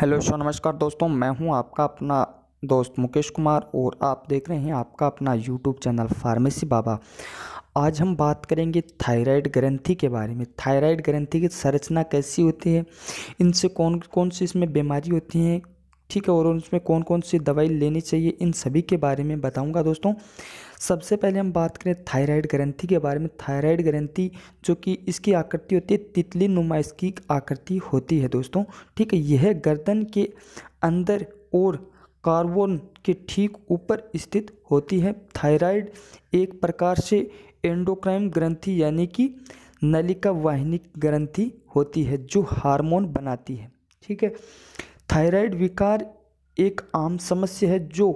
hello show नमस्कार दोस्तों मैं हूं आपका अपना दोस्त मुकेश कुमार और आप देख रहे हैं आपका अपना यूट्यूब चैनल फार्मेसी बाबा आज हम बात करेंगे थायराइड ग्रंथि के बारे में थायराइड ग्रंथि की संरचना कैसी होती है इनसे कौन कौन सी इसमें बीमारी होती हैं ठीक है और उसमें कौन कौन सी दवाई लेनी चाहिए इन सभी के बारे में बताऊँगा दोस्तों सबसे पहले हम बात करें थायराइड ग्रंथि के बारे में थायराइड ग्रंथि जो कि इसकी आकृति होती है तितली नुमा इसकी आकृति होती है दोस्तों ठीक है यह गर्दन के अंदर और कार्बोन के ठीक ऊपर स्थित होती है थायराइड एक प्रकार से एंडोक्राइन ग्रंथि यानी कि नलिका वाहिनी ग्रंथि होती है जो हार्मोन बनाती है ठीक है थायराइड विकार एक आम समस्या है जो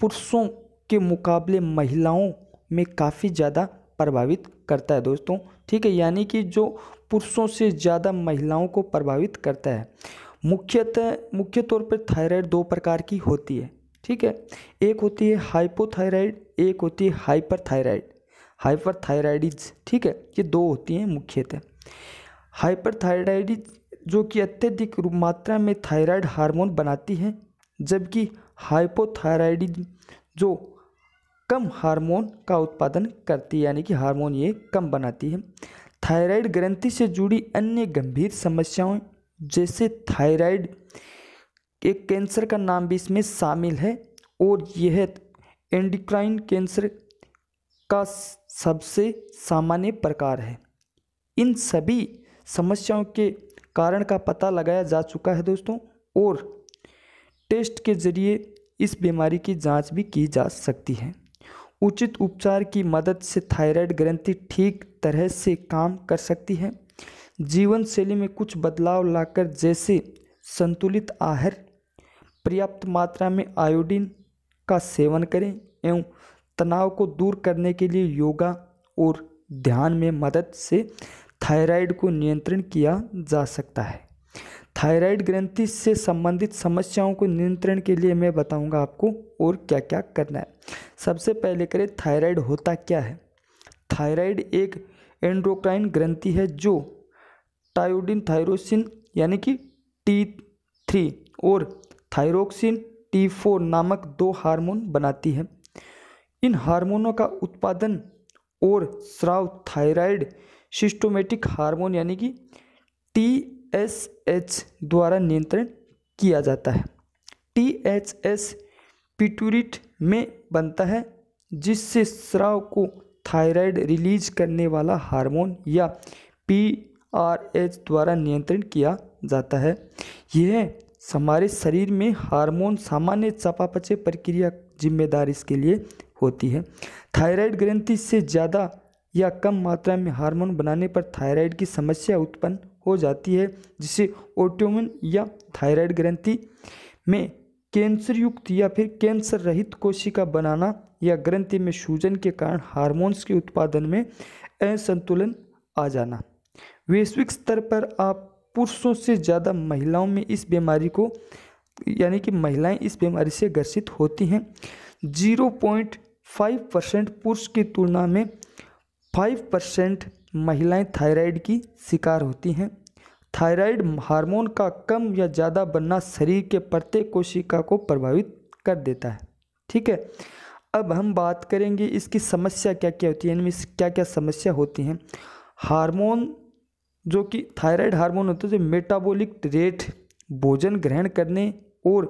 पुरुषों के मुकाबले महिलाओं में काफ़ी ज़्यादा प्रभावित करता है दोस्तों ठीक है यानी कि जो पुरुषों से ज़्यादा महिलाओं को प्रभावित करता है मुख्यतः मुख्य तौर पर थायराइड दो प्रकार की होती है ठीक है एक होती है हाइपोथायराइड एक होती है हाइपर हाइपर थायराइडिज ठीक है ये दो होती हैं मुख्यतः हाइपर थायराइडिज जो कि अत्यधिक मात्रा में थायराइड हार्मोन बनाती है जबकि हाइपोथायराइडिज जो कम हार्मोन का उत्पादन करती है यानी कि हार्मोन ये कम बनाती है थायराइड ग्रंथि से जुड़ी अन्य गंभीर समस्याओं जैसे थायराइड एक कैंसर का नाम भी इसमें शामिल है और यह एंडिक्राइन कैंसर का सबसे सामान्य प्रकार है इन सभी समस्याओं के कारण का पता लगाया जा चुका है दोस्तों और टेस्ट के जरिए इस बीमारी की जांच भी की जा सकती है उचित उपचार की मदद से थायराइड ग्रंथि ठीक तरह से काम कर सकती है जीवन शैली में कुछ बदलाव लाकर जैसे संतुलित आहार पर्याप्त मात्रा में आयोडीन का सेवन करें एवं तनाव को दूर करने के लिए योगा और ध्यान में मदद से थायराइड को नियंत्रण किया जा सकता है थायराइड ग्रंथि से संबंधित समस्याओं को नियंत्रण के लिए मैं बताऊंगा आपको और क्या क्या करना है सबसे पहले करें थायराइड होता क्या है थायराइड एक एंड्रोक्राइन ग्रंथि है जो टायोडिन थायरोसिन यानी कि टी थ्री और थायरोक्सिन टी फोर नामक दो हार्मोन बनाती है इन हार्मोनों का उत्पादन और स्राव थायराइड सिस्टोमेटिक हार्मोन यानी कि टी एस एच द्वारा नियंत्रण किया जाता है टी एच एस पिटूरिट में बनता है जिससे स्राव को थायराइड रिलीज करने वाला हार्मोन या पी आर एच द्वारा नियंत्रण किया जाता है यह हमारे शरीर में हार्मोन सामान्य चापापचय प्रक्रिया जिम्मेदार इसके लिए होती है थायराइड ग्रंथि से ज़्यादा या कम मात्रा में हार्मोन बनाने पर थायराइड की समस्या उत्पन्न हो जाती है जिसे ओटोमन या थायराइड ग्रंथि में कैंसर युक्त या फिर कैंसर रहित कोशिका बनाना या ग्रंथि में सूजन के कारण हार्मोन्स के उत्पादन में असंतुलन आ जाना वैश्विक स्तर पर आप पुरुषों से ज़्यादा महिलाओं में इस बीमारी को यानी कि महिलाएं इस बीमारी से ग्रसित होती हैं जीरो पॉइंट फाइव परसेंट पुरुष की तुलना में फाइव परसेंट महिलाएं थायराइड की शिकार होती हैं थायराइड हार्मोन का कम या ज़्यादा बनना शरीर के प्रत्येक कोशिका को प्रभावित कर देता है ठीक है अब हम बात करेंगे इसकी समस्या क्या क्या होती है इनमें क्या क्या समस्या होती हैं हार्मोन जो कि थायराइड हार्मोन होते हैं जो मेटाबॉलिक रेट भोजन ग्रहण करने और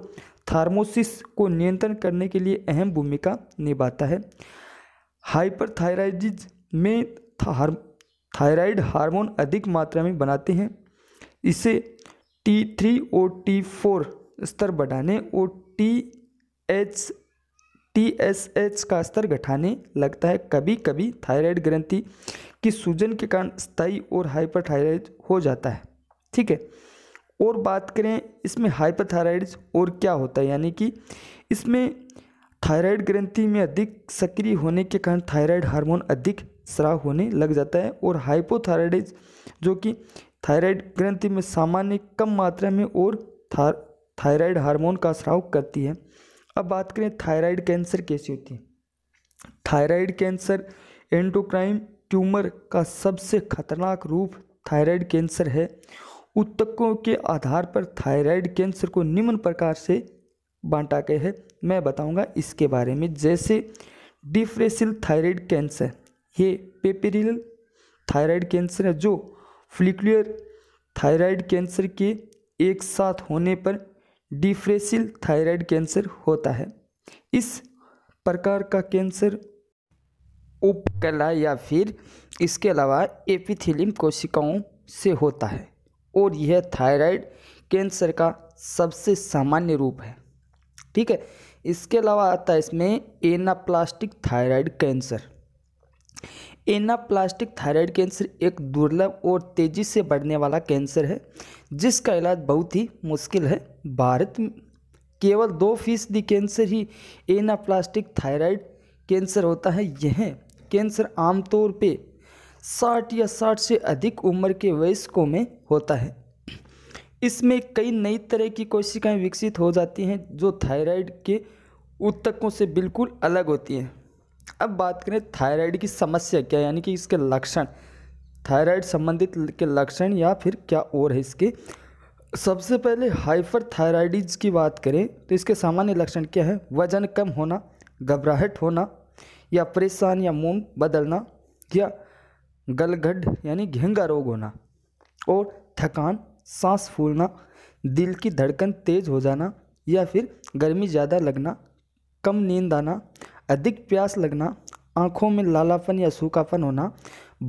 थार्मोसिस को नियंत्रण करने के लिए अहम भूमिका निभाता है हाइपरथायराइडिज में थार थायराइड हार्मोन अधिक मात्रा में बनाते हैं इससे टी थ्री ओ टी फोर स्तर बढ़ाने और T H T S H का स्तर घटाने लगता है कभी कभी थायराइड ग्रंथि की सूजन के कारण स्थायी और हाइपरथायराइड हो जाता है ठीक है और बात करें इसमें हाइपरथायराइड और क्या होता है यानी कि इसमें थायराइड ग्रंथि में अधिक सक्रिय होने के कारण थायराइड हार्मोन अधिक स्राव होने लग जाता है और हाइपोथायराइडिज जो कि थायराइड ग्रंथि में सामान्य कम मात्रा में और थायराइड हार्मोन का स्राव करती है अब बात करें थायराइड कैंसर कैसी होती है थायराइड कैंसर एंडोक्राइम ट्यूमर का सबसे खतरनाक रूप थायराइड कैंसर है उत्तकों के आधार पर थायराइड कैंसर को निम्न प्रकार से बांटा गया है मैं बताऊंगा इसके बारे में जैसे डिफ्रेसिल थायराइड कैंसर ये पेपेरिल थायराइड कैंसर है जो फ्लिकुलर थायराइड कैंसर के एक साथ होने पर डिफ्रेसिल थायराइड कैंसर होता है इस प्रकार का कैंसर उपकला या फिर इसके अलावा एपिथिलियम कोशिकाओं से होता है और यह थायराइड कैंसर का सबसे सामान्य रूप है ठीक है इसके अलावा आता है इसमें anaplastic thyroid cancer anaplastic thyroid cancer एक दुर्लभ और तेज़ी से बढ़ने वाला कैंसर है जिसका इलाज बहुत ही मुश्किल है भारत में केवल दो फीसदी कैंसर ही एनाप्लास्टिक थायराइड कैंसर होता है यह कैंसर आमतौर पे 60 या 60 से अधिक उम्र के वयस्कों में होता है इसमें कई नई तरह की कोशिकाएं विकसित हो जाती हैं जो थायराइड के उत्तकों से बिल्कुल अलग होती हैं अब बात करें थायराइड की समस्या क्या यानी कि इसके लक्षण थायराइड संबंधित के लक्षण या फिर क्या और है इसके सबसे पहले हाइपर थायराइडिज की बात करें तो इसके सामान्य लक्षण क्या है वजन कम होना घबराहट होना या परेशान या मोम बदलना या गलगढ़ यानी घेंगा रोग होना और थकान सांस फूलना दिल की धड़कन तेज़ हो जाना या फिर गर्मी ज़्यादा लगना कम नींद आना अधिक प्यास लगना आँखों में लालापन या सूखापन होना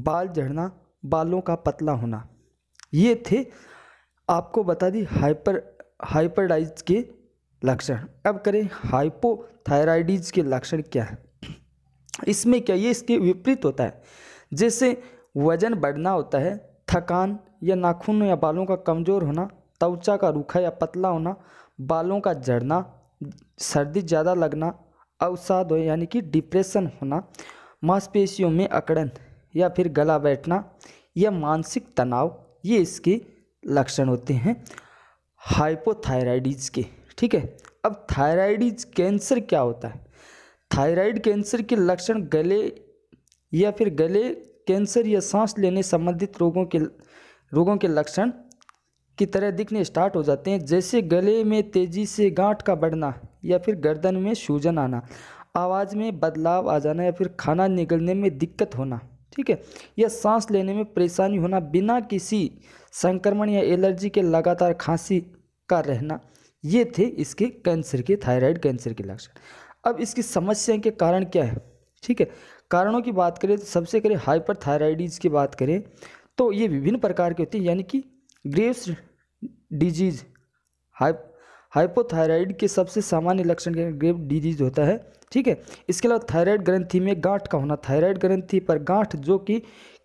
बाल झड़ना बालों का पतला होना ये थे आपको बता दी हाइपर हाइपरडाइज के लक्षण अब करें हाइपोथायराइडीज के लक्षण क्या है इसमें क्या ये इसके विपरीत होता है जैसे वजन बढ़ना होता है थकान या नाखून या बालों का कमज़ोर होना त्वचा का रूखा या पतला होना बालों का झड़ना सर्दी ज़्यादा लगना अवसाद हो यानी कि डिप्रेशन होना मांसपेशियों में अकड़न या फिर गला बैठना या मानसिक तनाव ये इसके लक्षण होते हैं हाइपोथायराइडीज के ठीक है अब थायराइडीज कैंसर क्या होता है थायराइड कैंसर के लक्षण गले या फिर गले कैंसर या सांस लेने संबंधित रोगों के रोगों के लक्षण की तरह दिखने स्टार्ट हो जाते हैं जैसे गले में तेज़ी से गांठ का बढ़ना या फिर गर्दन में सूजन आना आवाज़ में बदलाव आ जाना या फिर खाना निकलने में दिक्कत होना ठीक है या सांस लेने में परेशानी होना बिना किसी संक्रमण या एलर्जी के लगातार खांसी का रहना ये थे इसके कैंसर के थायराइड कैंसर के लक्षण अब इसकी समस्या के कारण क्या है ठीक है कारणों की बात करें तो सबसे करें हाइपर थायराइडीज की बात करें तो ये विभिन्न प्रकार के होते हैं यानी कि ग्रेव्स डिजीज हाइप हाइपोथायराइड के सबसे सामान्य लक्षण ग्रेव डिजीज होता है ठीक है इसके अलावा थायराइड ग्रंथि में गांठ का होना थायराइड ग्रंथि पर गांठ जो कि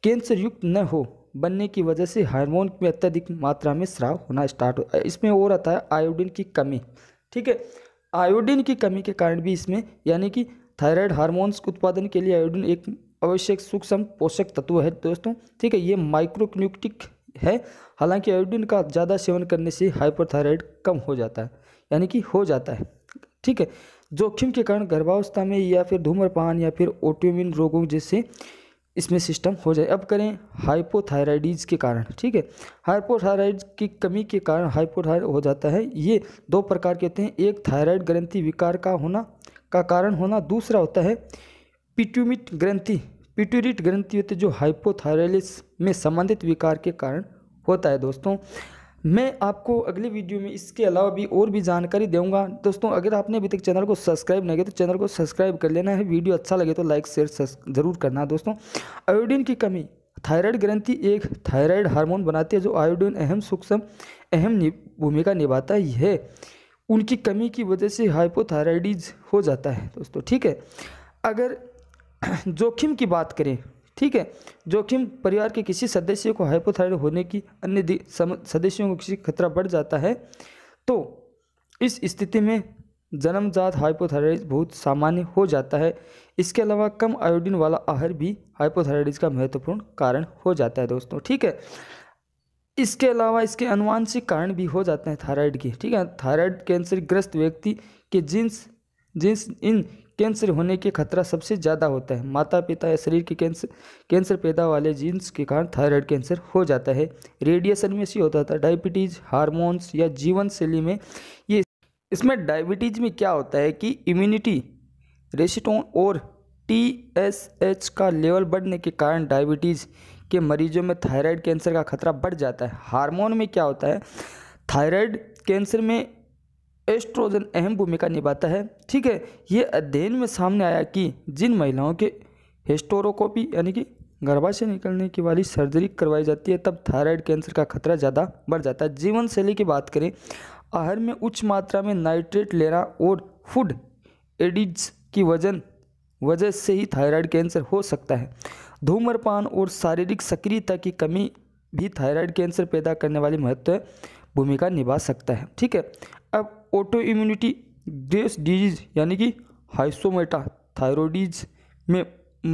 कैंसर युक्त न हो बनने की वजह से हार्मोन में अत्यधिक मात्रा में श्राव होना स्टार्ट हो इसमें हो रहा है आयोडीन की कमी ठीक है आयोडीन की कमी के कारण भी इसमें यानी कि थायराइड हार्मोन्स उत्पादन के लिए आयोडीन एक आवश्यक सूक्ष्म पोषक तत्व है दोस्तों ठीक है ये माइक्रोक्न्यूक्टिक है हालांकि आयोडीन का ज़्यादा सेवन करने से हाइपरथायराइड कम हो जाता है यानी कि हो जाता है ठीक है जोखिम के कारण गर्भावस्था में या फिर धूम्रपान या फिर ओटोमिन रोगों जैसे इसमें सिस्टम हो जाए अब करें हाइपोथायराइडीज़ के कारण ठीक है हाइपोथायराइड की कमी के कारण हाइपोथायराइड हो जाता है ये दो प्रकार के होते हैं एक थायराइड ग्रंथि विकार का होना का कारण होना दूसरा होता है पिट्यूमिट ग्रंथि पिट्यूरिट है जो हाइपोथायरलिस में संबंधित विकार के कारण होता है दोस्तों मैं आपको अगली वीडियो में इसके अलावा भी और भी जानकारी दूंगा दोस्तों अगर आपने अभी तक चैनल को सब्सक्राइब नहीं किया तो चैनल को सब्सक्राइब कर लेना है वीडियो अच्छा लगे तो लाइक शेयर ज़रूर करना दोस्तों आयोडीन की कमी थायराइड ग्रंथि एक थायराइड हार्मोन बनाती है जो आयोडीन अहम सूक्ष्म अहम भूमिका निभाता ही है उनकी कमी की वजह से हाइपोथायराइडिज हो जाता है दोस्तों ठीक है अगर जोखिम की बात करें ठीक है जोखिम परिवार के किसी सदस्य को हाइपोथायरॉइड होने की अन्य सदस्यों को किसी खतरा बढ़ जाता है तो इस स्थिति में जन्मजात हाइपोथायरॉइड बहुत सामान्य हो जाता है इसके अलावा कम आयोडीन वाला आहार भी हाइपोथायरॉइड का महत्वपूर्ण कारण हो जाता है दोस्तों ठीक है इसके अलावा इसके अनुवांशिक कारण भी हो जाते हैं थायराइड के ठीक है थायराइड कैंसर ग्रस्त व्यक्ति के जीन्स जीन्स इन कैंसर होने के खतरा सबसे ज़्यादा होता है माता पिता या शरीर के कैंसर कैंसर पैदा वाले जीन्स के कारण थायराइड कैंसर हो जाता है रेडिएशन में से होता था डायबिटीज़ हार्मोन्स या जीवन शैली में ये इसमें डायबिटीज़ में क्या होता है कि इम्यूनिटी रेसिटोन और टी एस एच का लेवल बढ़ने के कारण डायबिटीज़ के मरीजों में थायराइड कैंसर का खतरा बढ़ जाता है हारमोन में क्या होता है थायराइड कैंसर में एस्ट्रोजन अहम भूमिका निभाता है ठीक है ये अध्ययन में सामने आया कि जिन महिलाओं के हेस्टोरोकोपी यानी कि गर्भाशय से निकलने की वाली सर्जरी करवाई जाती है तब थायराइड कैंसर का खतरा ज़्यादा बढ़ जाता है जीवन शैली की बात करें आहार में उच्च मात्रा में नाइट्रेट लेना और फूड एडिज की वजन वजह से ही थायराइड कैंसर हो सकता है धूम्रपान और शारीरिक सक्रियता की कमी भी थायराइड कैंसर पैदा करने वाली महत्व भूमिका निभा सकता है ठीक है अब ऑटो इम्यूनिटी ग्रेस डिजीज यानी कि हाइसोमेटा थायरोडीज में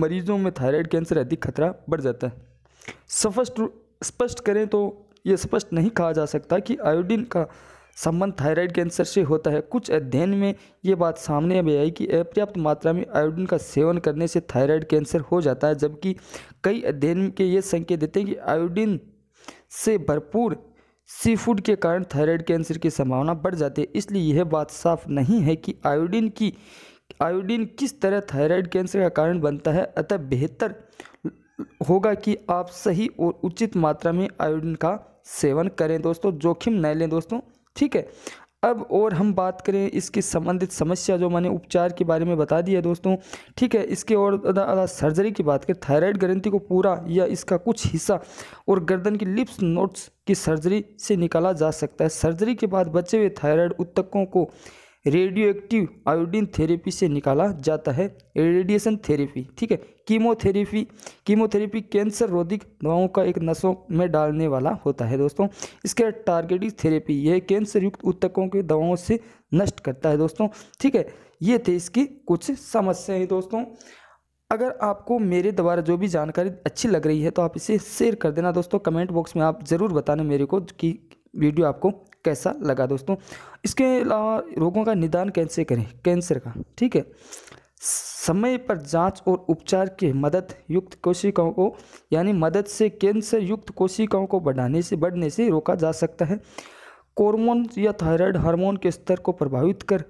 मरीजों में थायराइड कैंसर अधिक खतरा बढ़ जाता है स्पष्ट स्पष्ट करें तो ये स्पष्ट नहीं कहा जा सकता कि आयोडीन का संबंध थायराइड कैंसर से होता है कुछ अध्ययन में ये बात सामने भी आई कि अपर्याप्त मात्रा में आयोडीन का सेवन करने से थायराइड कैंसर हो जाता है जबकि कई अध्ययन के ये संकेत देते हैं कि आयोडीन से भरपूर सी फूड के कारण थायराइड कैंसर की संभावना बढ़ जाती है इसलिए यह बात साफ नहीं है कि आयोडीन की आयोडीन किस तरह थायराइड कैंसर का कारण बनता है अतः बेहतर होगा कि आप सही और उचित मात्रा में आयोडीन का सेवन करें दोस्तों जोखिम न लें दोस्तों ठीक है अब और हम बात करें इसकी संबंधित समस्या जो मैंने उपचार के बारे में बता दी है दोस्तों ठीक है इसके और सर्जरी की बात करें थायराइड ग्रंथी को पूरा या इसका कुछ हिस्सा और गर्दन की लिप्स नोट्स की सर्जरी से निकाला जा सकता है सर्जरी के बाद बचे हुए थायराइड उत्तकों को रेडियो एक्टिव आयोडीन थेरेपी से निकाला जाता है रेडिएशन थेरेपी ठीक है कीमोथेरेपी कीमोथेरेपी कैंसर रोधिक दवाओं का एक नसों में डालने वाला होता है दोस्तों इसके टारगेटिंग थेरेपी यह कैंसर युक्त उत्तकों के दवाओं से नष्ट करता है दोस्तों ठीक है ये थे इसकी कुछ समस्याएँ दोस्तों अगर आपको मेरे द्वारा जो भी जानकारी अच्छी लग रही है तो आप इसे शेयर कर देना दोस्तों कमेंट बॉक्स में आप ज़रूर बताना मेरे को कि वीडियो आपको कैसा लगा दोस्तों इसके अलावा रोगों का निदान कैसे करें कैंसर का ठीक है समय पर जांच और उपचार के मदद युक्त कोशिकाओं को यानी मदद से कैंसर युक्त कोशिकाओं को बढ़ाने से बढ़ने से रोका जा सकता है कोरमोन या थायराइड हार्मोन के स्तर को प्रभावित कर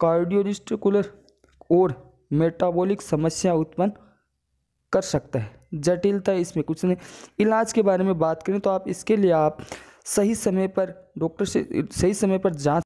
कार्डियोडिस्टिकुलर और मेटाबॉलिक समस्या उत्पन्न कर सकता है जटिलता इसमें कुछ नहीं इलाज के बारे में बात करें तो आप इसके लिए आप सही समय पर डॉक्टर से सही समय पर जाँच